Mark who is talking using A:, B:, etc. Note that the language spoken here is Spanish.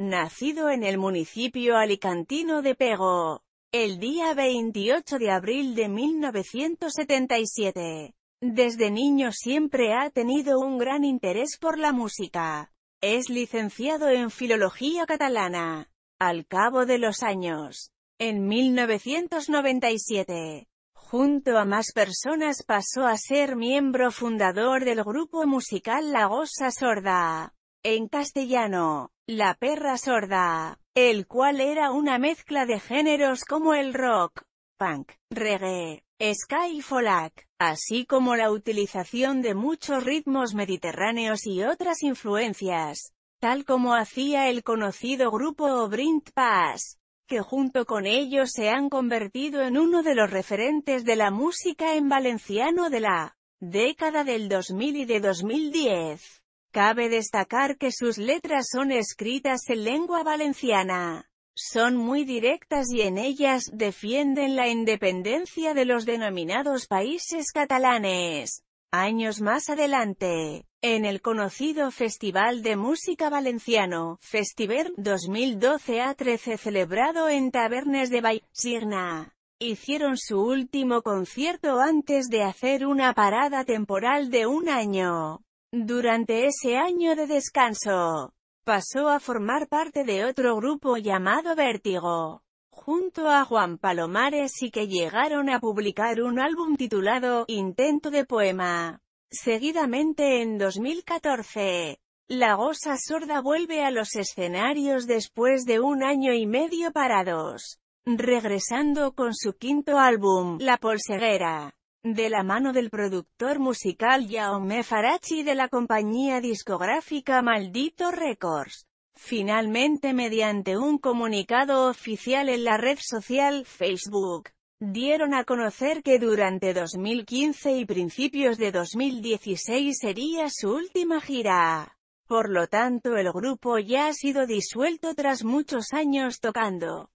A: Nacido en el municipio alicantino de Pego, el día 28 de abril de 1977. Desde niño siempre ha tenido un gran interés por la música. Es licenciado en Filología Catalana. Al cabo de los años, en 1997, junto a más personas pasó a ser miembro fundador del grupo musical La Gosa Sorda en castellano, La perra sorda, el cual era una mezcla de géneros como el rock, punk, reggae, ska y folk, así como la utilización de muchos ritmos mediterráneos y otras influencias, tal como hacía el conocido grupo Obrint Pass, que junto con ellos se han convertido en uno de los referentes de la música en valenciano de la década del 2000 y de 2010. Cabe destacar que sus letras son escritas en lengua valenciana. Son muy directas y en ellas defienden la independencia de los denominados países catalanes. Años más adelante, en el conocido Festival de Música Valenciano, Festiver 2012 a 13 celebrado en Tabernes de Vallsirna, hicieron su último concierto antes de hacer una parada temporal de un año. Durante ese año de descanso, pasó a formar parte de otro grupo llamado Vértigo, junto a Juan Palomares y que llegaron a publicar un álbum titulado Intento de Poema. Seguidamente en 2014, la Gosa Sorda vuelve a los escenarios después de un año y medio parados, regresando con su quinto álbum, La Polseguera de la mano del productor musical Jaume Farachi y de la compañía discográfica Maldito Records. Finalmente mediante un comunicado oficial en la red social Facebook, dieron a conocer que durante 2015 y principios de 2016 sería su última gira. Por lo tanto el grupo ya ha sido disuelto tras muchos años tocando.